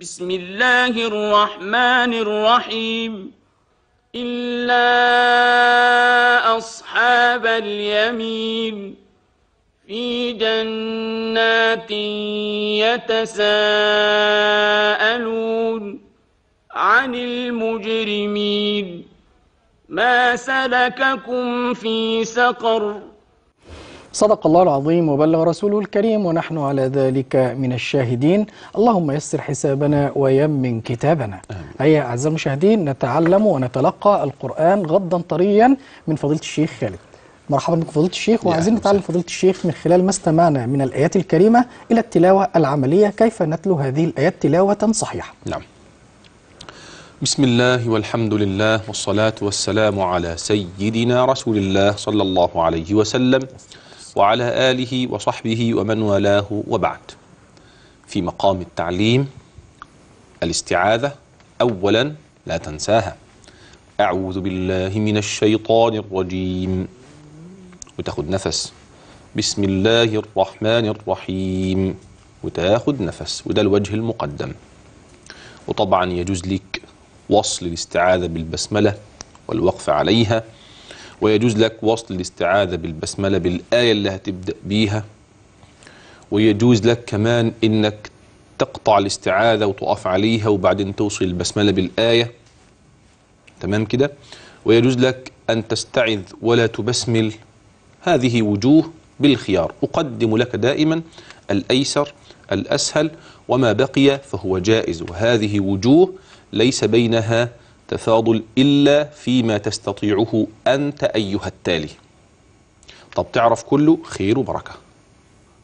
بسم الله الرحمن الرحيم إلا أصحاب اليمين في جنات يتساءلون عن المجرمين ما سلككم في سقر صدق الله العظيم وبلغ رسوله الكريم ونحن على ذلك من الشاهدين اللهم يسر حسابنا ويمن كتابنا أي أعزائي المشاهدين نتعلم ونتلقى القرآن غضا طريا من فضيلة الشيخ خالد مرحبا بكم فضيلة الشيخ وعايزين نتعلم فضيلة الشيخ من خلال ما استمعنا من الآيات الكريمة إلى التلاوة العملية كيف نتلو هذه الآيات تلاوة صحيحة نعم بسم الله والحمد لله والصلاة والسلام على سيدنا رسول الله صلى الله عليه وسلم وعلى آله وصحبه ومن والاه وبعد في مقام التعليم الاستعاذة أولا لا تنساها أعوذ بالله من الشيطان الرجيم وتاخد نفس بسم الله الرحمن الرحيم وتاخد نفس وده الوجه المقدم وطبعا يجوز لك وصل الاستعاذة بالبسملة والوقف عليها ويجوز لك وصل الاستعاذة بالبسملة بالآية اللي هتبدأ بيها ويجوز لك كمان إنك تقطع الاستعاذة وتقف عليها وبعدين توصل البسملة بالآية تمام كده ويجوز لك أن تستعذ ولا تبسمل هذه وجوه بالخيار أقدم لك دائما الأيسر الأسهل وما بقي فهو جائز وهذه وجوه ليس بينها التفاضل إلا فيما تستطيعه أنت أيها التالي طب تعرف كله خير وبركة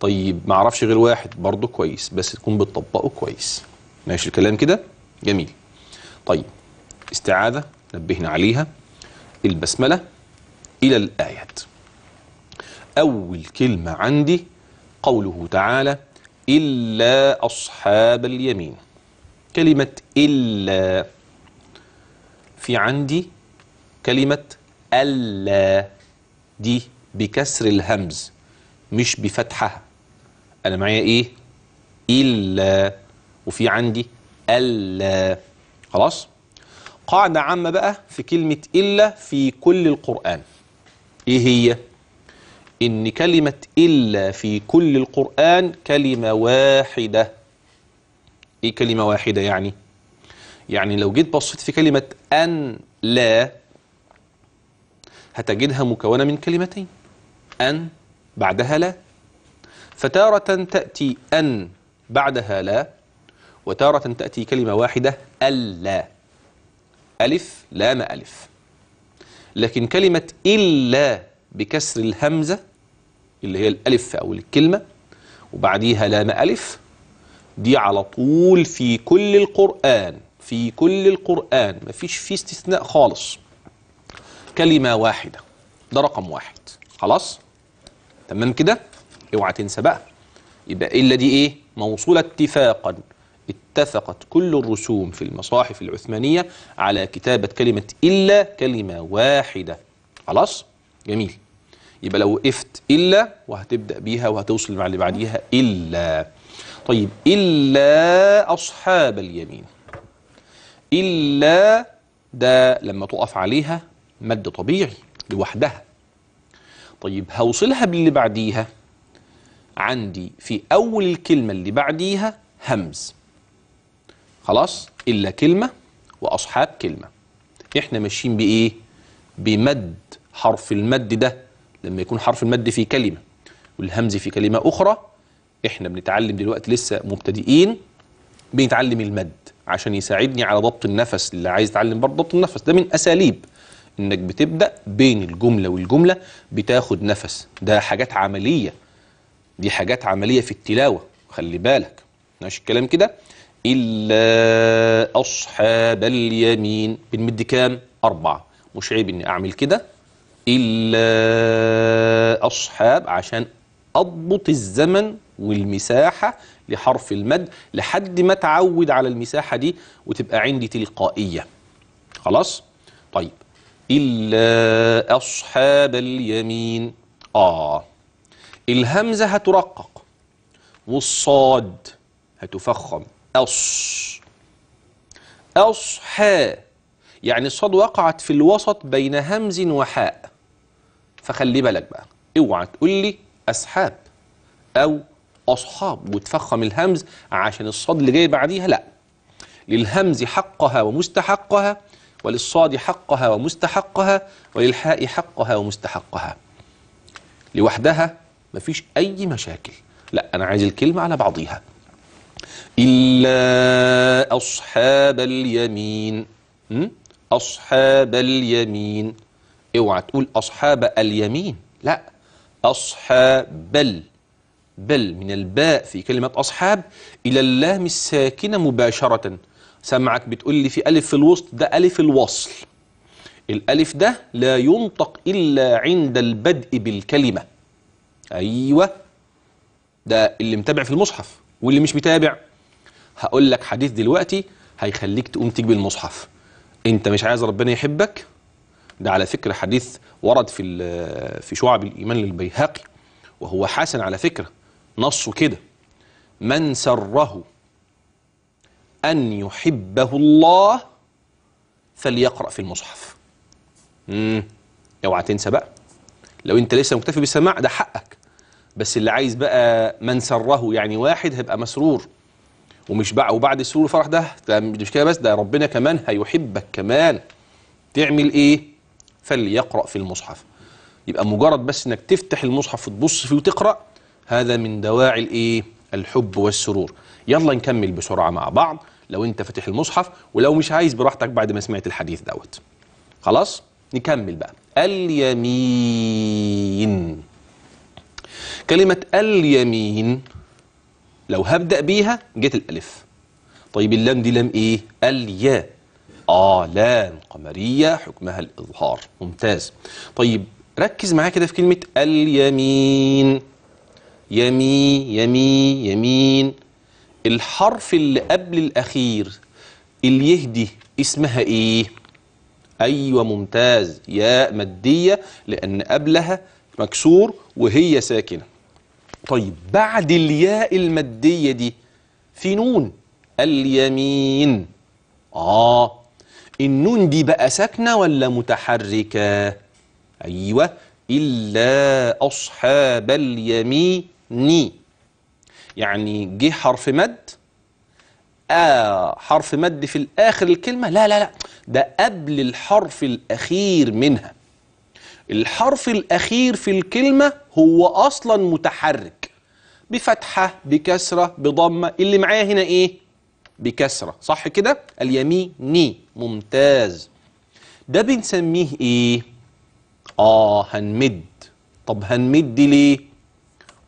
طيب ما اعرفش غير واحد برضه كويس بس تكون بتطبقه كويس ماشي الكلام كده جميل طيب استعاذة نبهنا عليها البسملة إلى الآيات أول كلمة عندي قوله تعالى إلا أصحاب اليمين كلمة إلا في عندي كلمة ألا دي بكسر الهمز مش بفتحها أنا معايا إيه؟ إلا وفي عندي ألا خلاص؟ قاعدة عامة بقى في كلمة إلا في كل القرآن إيه هي؟ إن كلمة إلا في كل القرآن كلمة واحدة إيه كلمة واحدة يعني؟ يعني لو جيت بصيت في كلمة أن لا هتجدها مكونة من كلمتين أن بعدها لا فتارة تأتي أن بعدها لا وتارة تأتي كلمة واحدة ألا ألف لام ألف لكن كلمة إلا بكسر الهمزة اللي هي الألف في أول الكلمة وبعديها لام ألف دي على طول في كل القرآن في كل القرآن ما فيش فيه استثناء خالص كلمة واحدة ده رقم واحد خلاص تمام كده اوعى تنسى بقى يبقى إلا دي إيه موصولة اتفاقا اتفقت كل الرسوم في المصاحف العثمانية على كتابة كلمة إلا كلمة واحدة خلاص جميل يبقى لو وقفت إلا وهتبدأ بيها وهتوصل مع اللي بعديها إلا طيب إلا أصحاب اليمين إلا ده لما تقف عليها مد طبيعي لوحدها طيب هوصلها باللي بعديها عندي في أول الكلمة اللي بعديها همز خلاص إلا كلمة وأصحاب كلمة إحنا ماشيين بإيه؟ بمد حرف المد ده لما يكون حرف المد في كلمة والهمز في كلمة أخرى إحنا بنتعلم دلوقتي لسه مبتدئين بنتعلم المد عشان يساعدني على ضبط النفس اللي عايز يتعلم برضه ضبط النفس ده من اساليب انك بتبدا بين الجمله والجمله بتاخد نفس ده حاجات عمليه دي حاجات عمليه في التلاوه خلي بالك ماشي الكلام كده الا اصحاب اليمين بنمد كام اربعه مش عيب اني اعمل كده الا اصحاب عشان أضبط الزمن والمساحة لحرف المد لحد ما تعود على المساحة دي وتبقى عندي تلقائية خلاص؟ طيب إلا أصحاب اليمين آه الهمزة هترقق والصاد هتفخم أص أصحى يعني الصاد وقعت في الوسط بين همز وحاء فخلي بالك بقى اوعى تقول لي أسحاب أو أصحاب وتفخم الهمز عشان الصاد اللي جاي بعديها لا للهمز حقها ومستحقها وللصاد حقها ومستحقها وللحاء حقها ومستحقها لوحدها مفيش أي مشاكل لا أنا عايز الكلمة على بعضيها إلا أصحاب اليمين أصحاب اليمين اوعى تقول أصحاب اليمين لا أصحاب بل بل من الباء في كلمة أصحاب إلى اللام الساكنة مباشرة سمعك بتقول لي في ألف في الوسط ده ألف الوصل الألف ده لا ينطق إلا عند البدء بالكلمة أيوة ده اللي متابع في المصحف واللي مش متابع هقول لك حديث دلوقتي هيخليك تقوم تجيب المصحف انت مش عايز ربنا يحبك ده على فكرة حديث ورد في في شعب الإيمان للبيهقي وهو حسن على فكرة نصه كده من سره أن يحبه الله فليقرأ في المصحف امم اوعى تنسى بقى لو انت لسه مكتفي بالسماع ده حقك بس اللي عايز بقى من سره يعني واحد هيبقى مسرور ومش بقى وبعد السرور والفرح ده, ده مش كده بس ده ربنا كمان هيحبك كمان تعمل ايه فليقرأ في المصحف يبقى مجرد بس انك تفتح المصحف وتبص فيه وتقرأ هذا من دواعي الايه الحب والسرور يلا نكمل بسرعة مع بعض لو انت فاتح المصحف ولو مش عايز براحتك بعد ما سمعت الحديث دوت خلاص نكمل بقى اليمين كلمة اليمين لو هبدأ بيها جت الألف طيب اللام دي لام ايه الياء آلام قمرية حكمها الإظهار ممتاز طيب ركز معايا كده في كلمة اليمين يمي يمي يمين الحرف اللي قبل الأخير اليه دي اسمها إيه؟ أيوة ممتاز ياء مادية لأن قبلها مكسور وهي ساكنة طيب بعد الياء المادية دي في نون اليمين آه النون دي بقى ساكنة ولا متحركة أيوة إلا أصحاب اليمين يعني جه حرف مد آه حرف مد في الآخر الكلمة لا لا لا ده قبل الحرف الأخير منها الحرف الأخير في الكلمة هو أصلا متحرك بفتحة بكسرة بضمة اللي معاه هنا إيه؟ بكسرة صح كده اليميني ممتاز ده بنسميه ايه اه هنمد طب هنمد دي ليه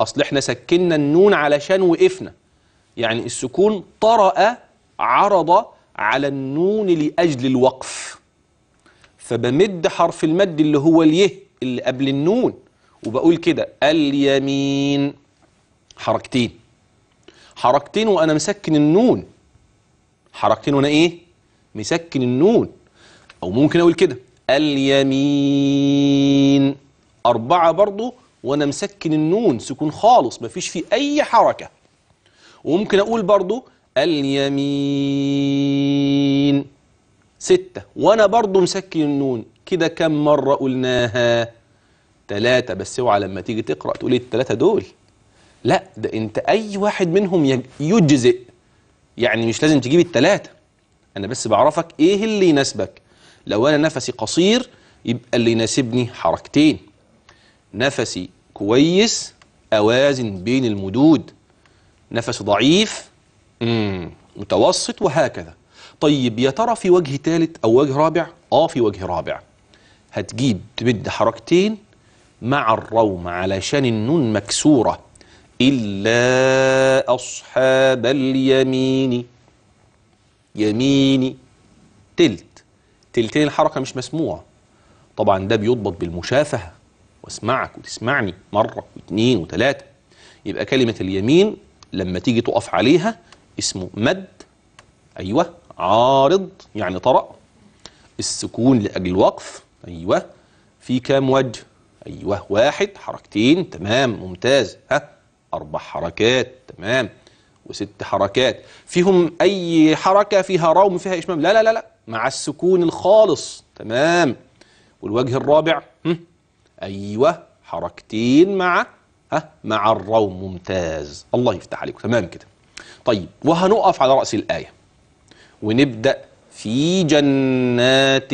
اصل احنا سكنا النون علشان وقفنا يعني السكون طرأ عرض على النون لأجل الوقف فبمد حرف المد اللي هو اليه اللي قبل النون وبقول كده اليمين حركتين حركتين وأنا مسكن النون حركتين وانا ايه مسكن النون او ممكن اقول كده اليمين أربعة برضو وانا مسكن النون سكون خالص مفيش فيه اي حركة وممكن اقول برضو اليمين ستة وانا برضو مسكن النون كده كم مرة قلناها ثلاثة بس اوعى لما تيجي تقرأ تقول ايه الثلاثة دول لا ده انت اي واحد منهم يجزئ يعني مش لازم تجيب التلاتة أنا بس بعرفك إيه اللي يناسبك لو أنا نفسي قصير يبقى اللي يناسبني حركتين نفسي كويس أوازن بين المدود نفس ضعيف مم. متوسط وهكذا طيب يا ترى في وجه ثالث أو وجه رابع آه في وجه رابع هتجيب تمد حركتين مع الروم علشان النون مكسورة إلا أصحاب اليمين يمين تلت تلتين الحركة مش مسموعة طبعا ده بيضبط بالمشافهة واسمعك وتسمعني مرة واثنين وثلاثة يبقى كلمة اليمين لما تيجي تقف عليها اسمه مد أيوة عارض يعني طرأ السكون لأجل الوقف أيوة في كام وجه أيوة واحد حركتين تمام ممتاز ها أربع حركات تمام وست حركات فيهم أي حركة فيها روم فيها إشمام لا لا لا لا مع السكون الخالص تمام والوجه الرابع هم. أيوة حركتين مع ها مع الروم ممتاز الله يفتح عليكم تمام كده طيب وهنقف على رأس الآية ونبدأ في جنات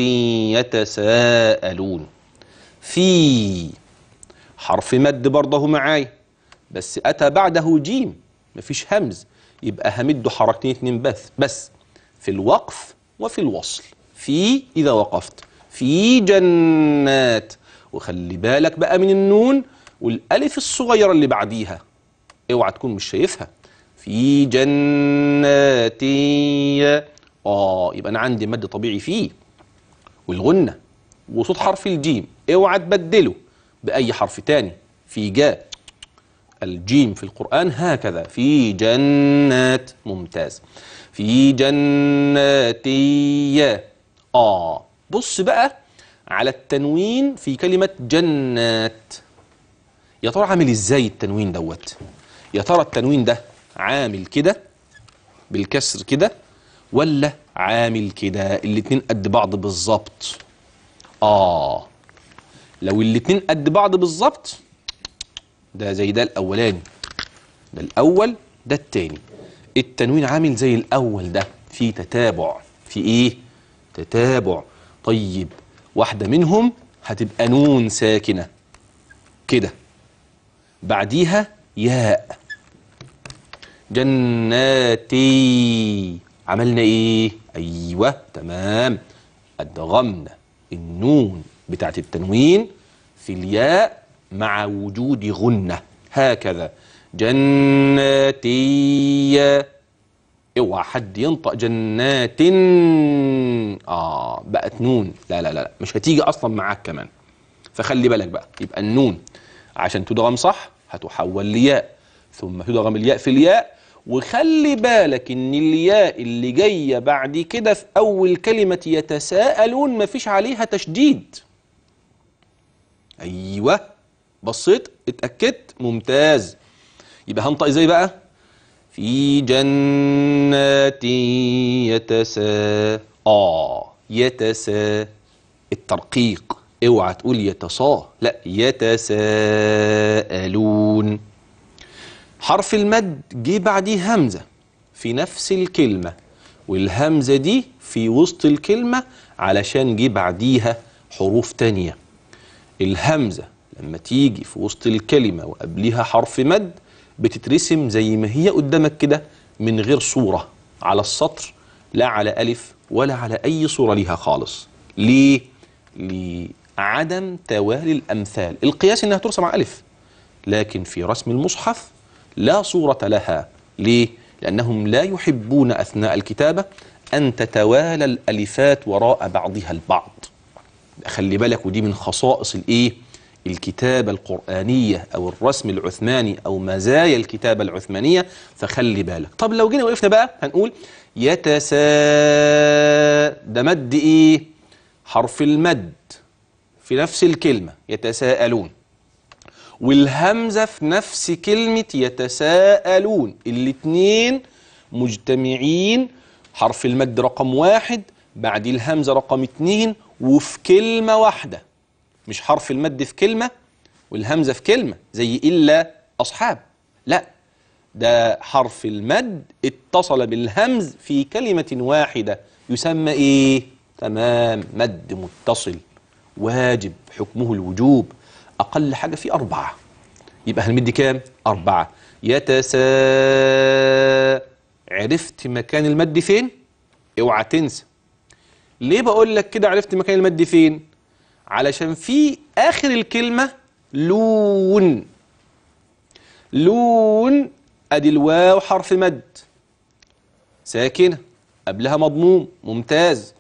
يتساءلون في حرف مد برضه معايا بس أتى بعده جيم مفيش همز يبقى همد حركتين اتنين بس بس في الوقف وفي الوصل في إذا وقفت في جنات وخلي بالك بقى من النون والألف الصغيرة اللي بعديها اوعى تكون مش شايفها في جنات اه يبقى انا عندي مد طبيعي فيه والغنه وصوت حرف الجيم اوعى تبدله باي حرف تاني في جاء الجيم في القرآن هكذا في جنات ممتاز في جناتية آه بص بقى على التنوين في كلمة جنات يا ترى عامل ازاي التنوين دوت يا ترى التنوين ده عامل كده بالكسر كده ولا عامل كده الاتنين قد بعض بالظبط اه لو الاتنين قد بعض بالظبط ده زي ده الاولاني ده الاول ده الثاني التنوين عامل زي الاول ده في تتابع في ايه تتابع طيب واحده منهم هتبقى نون ساكنه كده بعديها ياء جناتي عملنا ايه ايوه تمام ادغمنا النون بتاعت التنوين في الياء مع وجود غنة هكذا جناتية إيه، اوعى حد ينطق جنات اه بقت نون لا لا لا مش هتيجي اصلا معاك كمان فخلي بالك بقى يبقى النون عشان تدغم صح هتحول لياء ثم تدغم الياء في الياء وخلي بالك ان الياء اللي جايه بعد كده في اول كلمه يتساءلون مفيش عليها تشديد ايوه بصيت اتأكدت ممتاز يبقى هنطق ازاي بقى في جنات يتسا آه يتسا الترقيق اوعى تقول يتصا لا يتساءلون حرف المد جه بعديه همزة في نفس الكلمة والهمزة دي في وسط الكلمة علشان جه بعديها حروف تانية الهمزة لما تيجي في وسط الكلمة وقبليها حرف مد بتترسم زي ما هي قدامك كده من غير صورة على السطر لا على ألف ولا على أي صورة ليها خالص ليه؟ لعدم توالي الأمثال القياس إنها ترسم على ألف لكن في رسم المصحف لا صورة لها ليه؟ لأنهم لا يحبون أثناء الكتابة أن تتوالى الألفات وراء بعضها البعض خلي بالك ودي من خصائص الإيه؟ الكتابة القرآنية أو الرسم العثماني أو مزايا الكتابة العثمانية فخلي بالك طب لو جينا وقفنا بقى هنقول يتسا ده مد إيه حرف المد في نفس الكلمة يتساءلون والهمزة في نفس كلمة يتساءلون الاتنين مجتمعين حرف المد رقم واحد بعد الهمزة رقم اتنين وفي كلمة واحدة مش حرف المد في كلمة والهمزة في كلمة زي إلا أصحاب لا ده حرف المد اتصل بالهمز في كلمة واحدة يسمى إيه؟ تمام مد متصل واجب حكمه الوجوب أقل حاجة فيه أربعة يبقى هنمد كام؟ أربعة يتسا عرفت مكان المد فين؟ اوعى تنسى ليه بقول لك كده عرفت مكان المد فين؟ علشان في آخر الكلمة لون لون أدي الواو حرف مد ساكنة قبلها مضموم ممتاز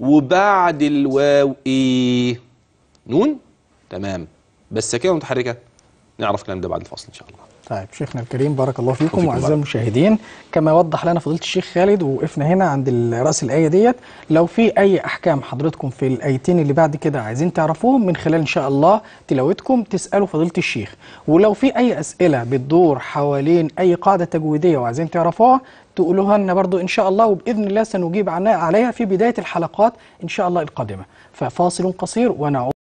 وبعد الواو إيه نون تمام بس ساكنة متحركة نعرف الكلام ده بعد الفاصل ان شاء الله طيب شيخنا الكريم بارك الله فيكم واعزائي المشاهدين كما وضح لنا فضيله الشيخ خالد ووقفنا هنا عند راس الايه ديت لو في اي احكام حضرتكم في الايتين اللي بعد كده عايزين تعرفوهم من خلال ان شاء الله تلاوتكم تسالوا فضيله الشيخ ولو في اي اسئله بتدور حوالين اي قاعده تجويديه وعايزين تعرفوها تقولوها لنا برضو ان شاء الله وباذن الله سنجيب عليها في بدايه الحلقات ان شاء الله القادمه ففاصل قصير ونعود